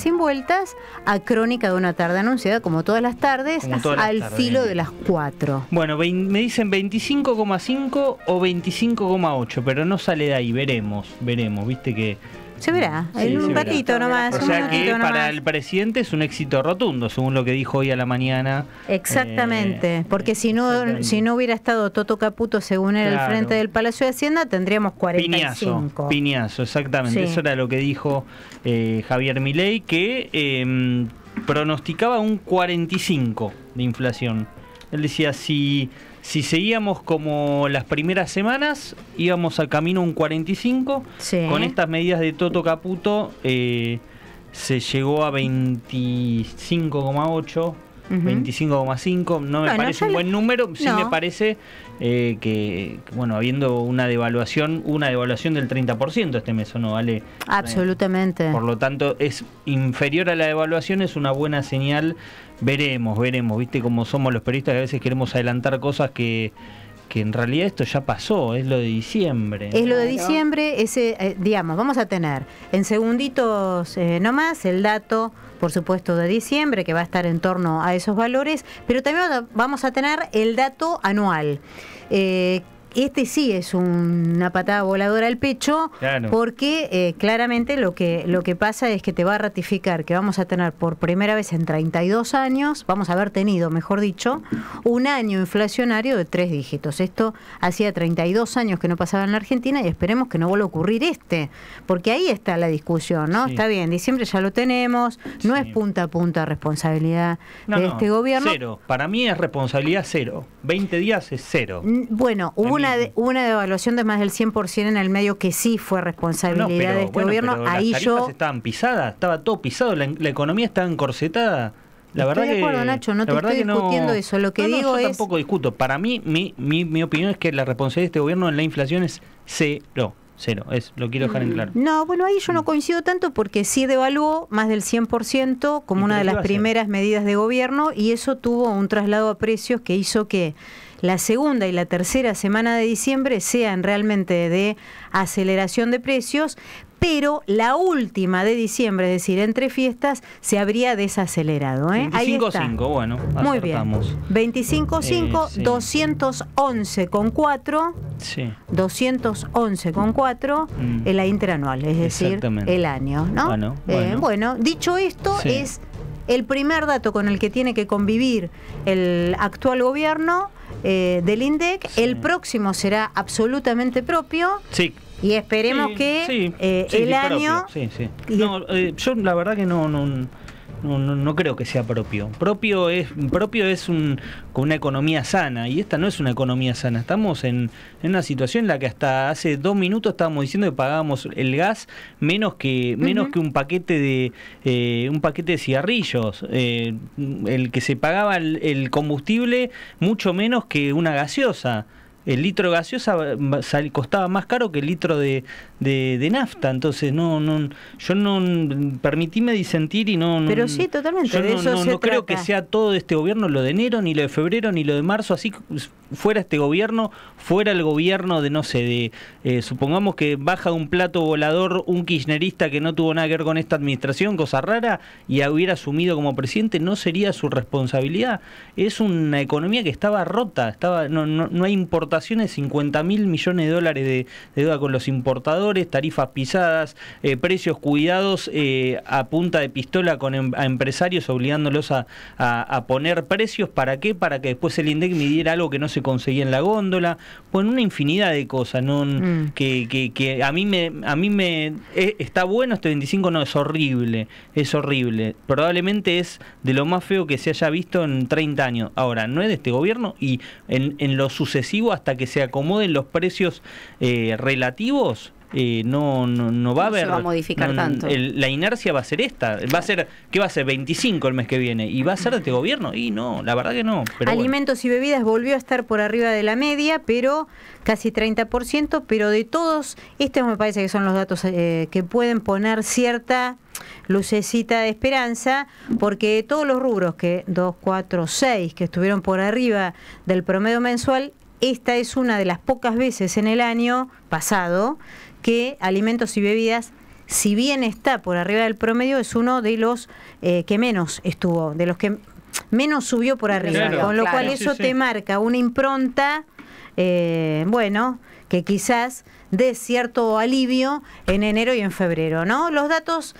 sin vueltas a Crónica de una tarde anunciada, como todas las tardes, al filo de las 4. Bueno, me dicen 25,5 o 25,8, pero no sale de ahí, veremos, veremos, viste que... Se verá, en un ratito nomás. O sea que para el presidente es un éxito rotundo, según lo que dijo hoy a la mañana. Exactamente, eh, porque si no si no hubiera estado Toto Caputo, según él, frente del Palacio de Hacienda, tendríamos 45. Piñazo, piñazo exactamente. Eso era lo que dijo eh, Javier Milei, que em, pronosticaba un 45 de inflación. Él decía, si si seguíamos como las primeras semanas, íbamos al camino un 45. Con estas medidas de Toto Caputo eh, se llegó a 25,8. 25,5 no me parece un buen número, sí me parece eh, que, bueno, habiendo una devaluación, una devaluación del 30% este mes, ¿o no vale? Absolutamente. por lo tanto, es inferior a la devaluación, es una buena señal veremos, veremos, viste cómo somos los periodistas, que a veces queremos adelantar cosas que, que en realidad esto ya pasó, es lo de diciembre. Es lo de diciembre, ese, eh, digamos, vamos a tener en segunditos eh, nomás el dato, por supuesto, de diciembre, que va a estar en torno a esos valores, pero también vamos a tener el dato anual. Eh, este sí es una patada voladora al pecho, porque eh, claramente lo que, lo que pasa es que te va a ratificar que vamos a tener por primera vez en 32 años, vamos a haber tenido, mejor dicho, un año inflacionario de tres dígitos. Esto hacía 32 años que no pasaba en la Argentina y esperemos que no vuelva a ocurrir este, porque ahí está la discusión, ¿no? Está bien, diciembre ya lo tenemos, no es punta a punta responsabilidad de este gobierno. Cero, para mí es responsabilidad cero, 20 días es cero. Bueno, hubo una, una devaluación de más del 100% en el medio que sí fue responsabilidad del de este gobierno. Pero Ahí las yo. Estaban pisadas, estaba todo pisado, la, la economía estaba encorsetada. La verdad de acuerdo, Nacho, no te estoy discutiendo eso. Lo que yo tampoco discuto. Para mí, mi, mi, mi, opinión es que la responsabilidad de este gobierno en la inflación es cero. Cero, es, lo quiero dejar en claro. No, bueno, ahí yo no coincido tanto porque sí devaluó más del 100% como una de las primeras medidas de gobierno y eso tuvo un traslado a precios que hizo que la segunda y la tercera semana de diciembre sean realmente de aceleración de precios, pero la última de diciembre, es decir, entre fiestas, se habría desacelerado. ¿eh? 25.5, bueno, Muy bien. 25.5, 211,4. Eh, sí. 211,4 en la interanual, es decir, el año. ¿no? Bueno, eh, dicho esto, es el primer dato con el que tiene que convivir el actual gobierno eh, del INDEC. El próximo será absolutamente propio. Sí. Y esperemos que el año. yo la verdad que no, no no, no, creo que sea propio. Propio es, propio es un, con una economía sana y esta no es una economía sana. Estamos en, una situación en la que hasta hace dos minutos estábamos diciendo que pagábamos el gas menos que menos que un paquete de eh, un paquete de cigarrillos, eh, el que se pagaba el combustible mucho menos que una gaseosa el litro de gaseosa costaba más caro que el litro de, de, nafta. Entonces, no, no, yo no permitíme disentir y no. Pero sí, totalmente. no, eso no, creo que sea todo de este gobierno lo de enero, ni lo de febrero, ni lo de marzo, así pues, fuera este gobierno, fuera el gobierno de, no sé, de, eh, supongamos que baja un plato volador un kirchnerista que no tuvo nada que ver con esta administración, cosa rara, y hubiera asumido como presidente, no sería su responsabilidad. Es una economía que estaba rota, estaba no, no, hay importaciones, 50 mil millones de dólares de, deuda con los importadores, tarifas pisadas, eh, precios cuidados eh, a punta de pistola con em, empresarios obligándolos a, a poner precios. ¿Para qué? Para que después el INDEC midiera algo que no se conseguí en la góndola, bueno, una infinidad de cosas, ¿no? Mm. Que, a mí me, a mí me eh, está bueno este 25, no, es horrible, es horrible. Probablemente es de lo más feo que se haya visto en 30 años. Ahora, no es de este gobierno y en, lo sucesivo hasta que se acomoden los precios eh, relativos, eh, no, no, va a haber. va a modificar tanto. la inercia va a ser esta. Va a ser, ¿qué va a ser? 25 el mes que viene. ¿Y va a ser de este gobierno? Y no, la verdad que no. Alimentos y bebidas volvió a estar por arriba de la media, pero casi 30%. Pero de todos, estos me parece que son los datos eh, que pueden poner cierta lucecita de esperanza, porque todos los rubros que 2, 4, 6 que estuvieron por arriba del promedio mensual, esta es una de las pocas veces en el año pasado que alimentos y bebidas si bien está por arriba del promedio, es uno de los eh, que menos estuvo, de los que menos subió por arriba, con lo cual eso te marca una impronta, eh, bueno, que quizás dé cierto alivio en enero y en febrero, ¿no? Los datos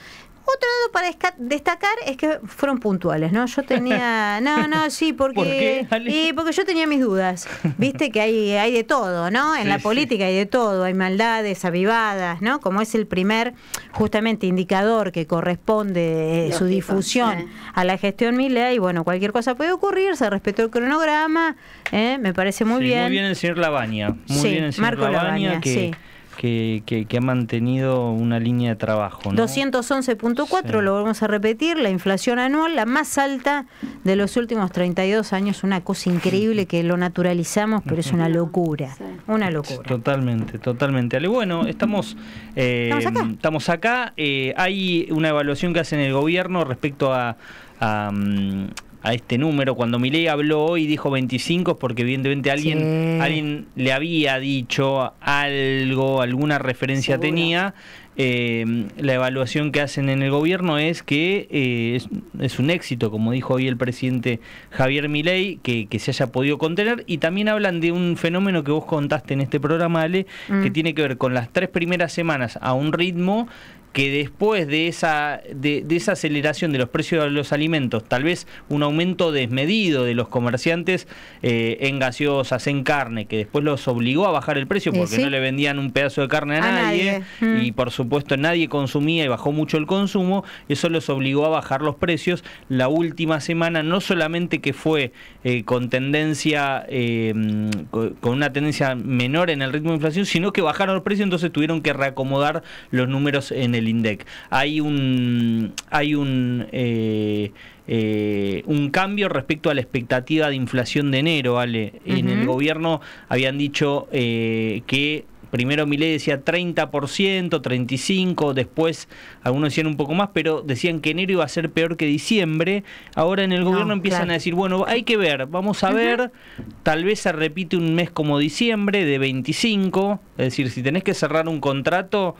otro lado para destacar es que fueron puntuales, ¿no? Yo tenía. No, no, sí, porque. ¿Por y porque yo tenía mis dudas. Viste que hay, hay de todo, ¿no? En la política hay de todo, hay maldades avivadas, ¿no? Como es el primer, justamente, indicador que corresponde eh, su difusión a la gestión Y, bueno, cualquier cosa puede ocurrir, se respetó el cronograma, ¿eh? me parece muy bien. Muy bien el señor Labaña, muy Marco Labaña, Labaña que que, ha mantenido una línea de trabajo. 211.4, lo vamos a repetir, la inflación anual, la más alta de los últimos 32 años, una cosa increíble que lo naturalizamos, pero es una locura, una locura. Totalmente, totalmente. bueno, estamos, eh, estamos acá, eh, hay una evaluación que hace el gobierno respecto a mm, a este número. Cuando Milei habló hoy dijo 25 porque evidentemente alguien, alguien le había dicho algo, alguna referencia tenía Em, la evaluación que hacen en el gobierno es que eh, es, un éxito, como dijo hoy el presidente Javier Milei, que, se haya podido contener. Y también hablan de un fenómeno que vos contaste en este programa, Ale, que mm. tiene que ver con las tres primeras semanas a un ritmo que después de esa, de, esa aceleración de los precios de los alimentos, tal vez un aumento desmedido de los comerciantes eh, en gaseosas, en carne, que después los obligó a bajar el precio porque no le vendían un pedazo de carne a, nadie, mm. y por Puesto nadie consumía y bajó mucho el consumo, eso los obligó a bajar los precios. La última semana no solamente que fue eh, con tendencia, eh, mm, con una tendencia menor en el ritmo de inflación, sino que bajaron los precios, entonces tuvieron que reacomodar los números en el INDEC. Hay un, hay un eh, un cambio respecto a la expectativa de inflación de enero, ¿vale? En el gobierno habían dicho que primero Milei decía 30%, 35%, después algunos decían un poco más, pero decían que enero iba a ser peor que diciembre. Ahora en el gobierno empiezan a decir, bueno, hay que ver, vamos a ver, tal vez se repite un mes como diciembre de 25, es decir, si tenés que cerrar un contrato,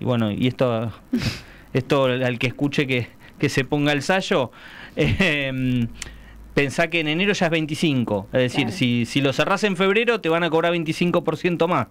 y bueno, y esto, esto al que escuche que, que se ponga el sallo. Eh, pensá que en enero ya es 25. Es decir, si, lo cerrás en febrero, te van a cobrar 25% más.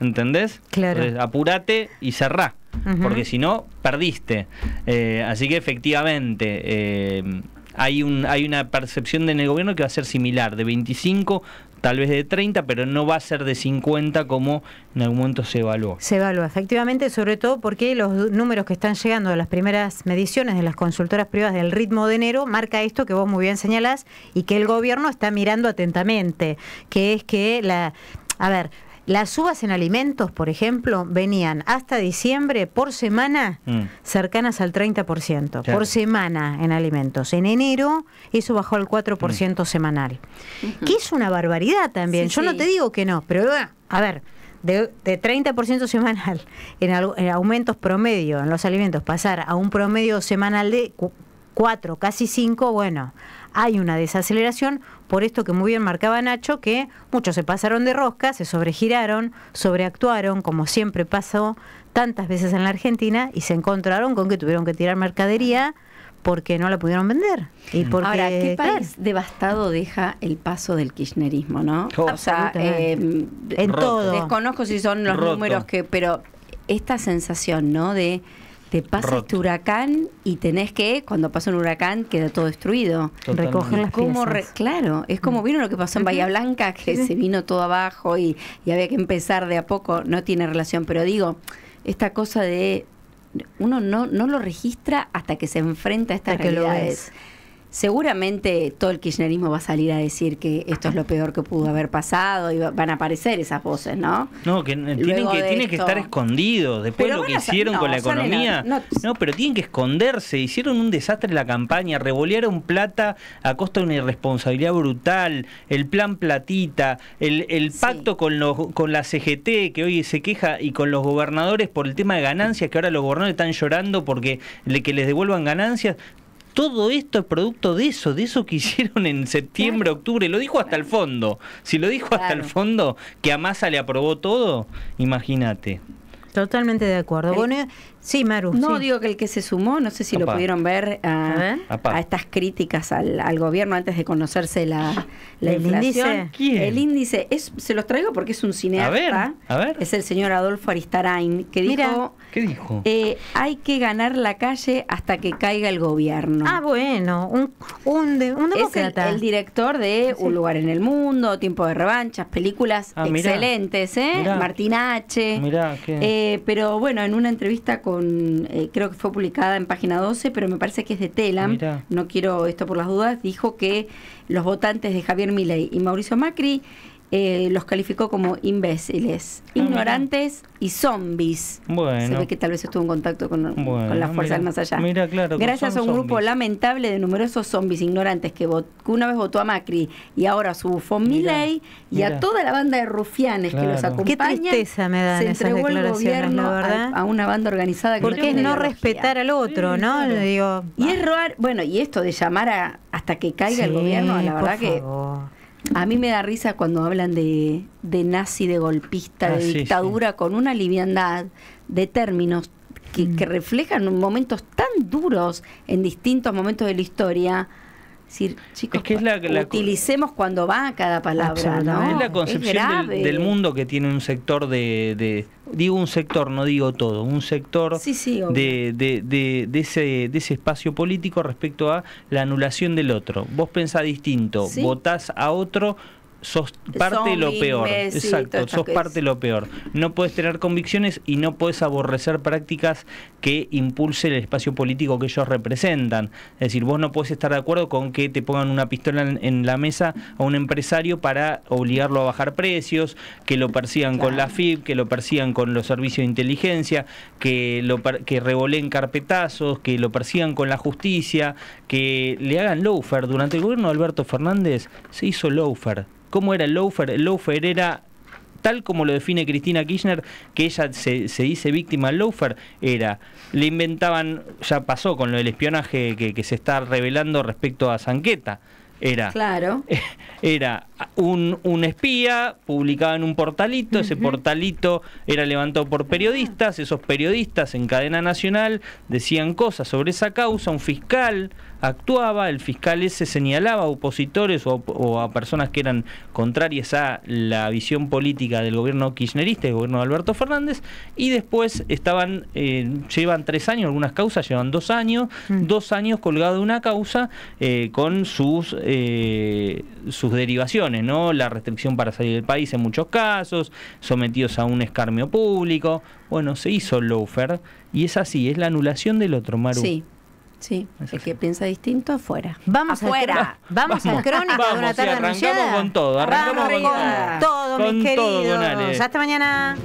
¿Entendés? Claro. Entonces, apurate y cerrá. Porque si no, perdiste. Eh, así que efectivamente. Eh, hay, un, hay una percepción en el gobierno que va a ser similar, de 25 tal vez de 30, pero no va a ser de 50 como en algún momento se evaluó. Se evalúa, efectivamente, sobre todo porque los números que están llegando de las primeras mediciones de las consultoras privadas del ritmo de enero marca esto que vos muy bien señalás y que el gobierno está mirando atentamente, que es que la... A ver, las subas en alimentos, por ejemplo, venían hasta diciembre por semana mm. cercanas al 30%, por semana en alimentos. En enero eso bajó al 4% mm. semanal, que es una barbaridad también. Yo no te digo que no, pero ah, a ver, de, 30% semanal en, aumentos promedio en los alimentos, pasar a un promedio semanal de Cuatro, casi cinco, bueno, hay una desaceleración, por esto que muy bien marcaba Nacho, que muchos se pasaron de rosca, se sobregiraron, sobreactuaron, como siempre pasó tantas veces en la Argentina, y se encontraron con que tuvieron que tirar mercadería porque no la pudieron vender. Y mm. porque, Ahora, ¿qué país devastado deja el paso del kirchnerismo, no? Oh. o sea, eh, en todo. Desconozco si son los números que, pero esta sensación, ¿no? De te pasa este huracán y tenés que, cuando pasa un huracán, queda todo destruido. Recoger las como claro, es como mm. vieron lo que pasó en Bahía Blanca, que se vino todo abajo y, había que empezar de a poco. No tiene relación, pero digo, esta cosa de uno no, no lo registra hasta que se enfrenta a estas Que lo seguramente todo el kirchnerismo va a salir a decir que esto es lo peor que pudo haber pasado y van a aparecer esas voces, ¿no? No, que tienen, que, estar escondidos. Después de lo que hicieron con la economía. No, pero tienen que esconderse. Hicieron un desastre en la campaña, revolearon plata a costa de una irresponsabilidad brutal, el plan platita, el, pacto con, los, con la CGT que hoy se queja y con los gobernadores por el tema de ganancias, que ahora los gobernadores están llorando porque le, que les devuelvan ganancias. Todo esto es producto de eso, de eso que hicieron en septiembre, octubre. Lo dijo hasta el fondo. Si lo dijo hasta el fondo que a Massa le aprobó todo, imagínate. Totalmente de acuerdo. sí, Maru. No, digo que el que se sumó, no sé si lo pudieron ver, ah, a, estas críticas al, gobierno antes de conocerse la, la ¿El inflación. Índice? El índice, es, se los traigo porque es un cineasta. A ver, Es el señor Adolfo Aristarain, que dijo... ¿Qué dijo? Eh, hay que ganar la calle hasta que caiga el gobierno. Ah, bueno, un, un, de, un demócrata. Es el, director de Un lugar en el mundo, Tiempo de revanchas, películas ah, excelentes, ¿eh? Martín H. Mirá, qué... Eh, eh, pero bueno, en una entrevista con, eh, creo que fue publicada en página 12, pero me parece que es de Telam, no quiero esto por las dudas, dijo que los votantes de Javier Milei y Mauricio Macri eh, los calificó como imbéciles, ah, ignorantes y zombies. Bueno. Se ve que tal vez estuvo en contacto con, las fuerzas más allá. Gracias a un grupo lamentable de numerosos zombies ignorantes que, una vez votó a Macri y ahora su bufón Milley y a toda la banda de rufianes que los acompaña, Qué tristeza me dan se entregó esas el gobierno A, una banda organizada. Que Porque es no respetar al otro, ¿no? digo, y es robar, bueno, y esto de llamar a, hasta que caiga el gobierno, la verdad que a mí me da risa cuando hablan de, de nazi, de golpista, ah, de dictadura, con una liviandad de términos que mm. reflejan momentos tan duros en distintos momentos de la historia decir, chicos, que utilicemos cuando va cada palabra. ¿no? Es la concepción del, mundo que tiene un sector de, Digo un sector, no digo todo, un sector de, de, de, ese, de ese espacio político respecto a la anulación del otro. Vos pensás distinto, votás a otro sos parte de lo peor. Exacto, sos parte de lo peor. No puedes tener convicciones y no puedes aborrecer prácticas que impulsen el espacio político que ellos representan. Es decir, vos no puedes estar de acuerdo con que te pongan una pistola en, la mesa a un empresario para obligarlo a bajar precios, que lo persigan con la FIB, que lo persigan con los servicios de inteligencia, que lo que revoleen carpetazos, que lo persigan con la justicia, que le hagan loafer. Durante el gobierno de Alberto Fernández se hizo loafer ¿Cómo era el loafer? El loafer era tal como lo define Cristina Kirchner, que ella se, dice víctima del loafer, era, le inventaban, ya pasó con lo del espionaje que, se está revelando respecto a Zanqueta, era, claro. era un, espía publicaba en un portalito, ese portalito era levantado por periodistas, esos periodistas en cadena nacional decían cosas sobre esa causa, un fiscal, actuaba, el fiscal ese señalaba a opositores o, a personas que eran contrarias a la visión política del gobierno kirchnerista, el gobierno de Alberto Fernández, y después estaban, eh, llevan tres años, algunas causas llevan dos años, mm. dos años colgado de una causa eh, con sus, eh, sus derivaciones, ¿no? La restricción para salir del país en muchos casos, sometidos a un escarmio público. Bueno, se hizo lofer y es así, es la anulación del otro, Maru. Sí, el que piensa distinto afuera. Vamos afuera. vamos, a crónica de una tarde arrancamos con todo, arrancamos con, con, todo, mis queridos. Hasta mañana.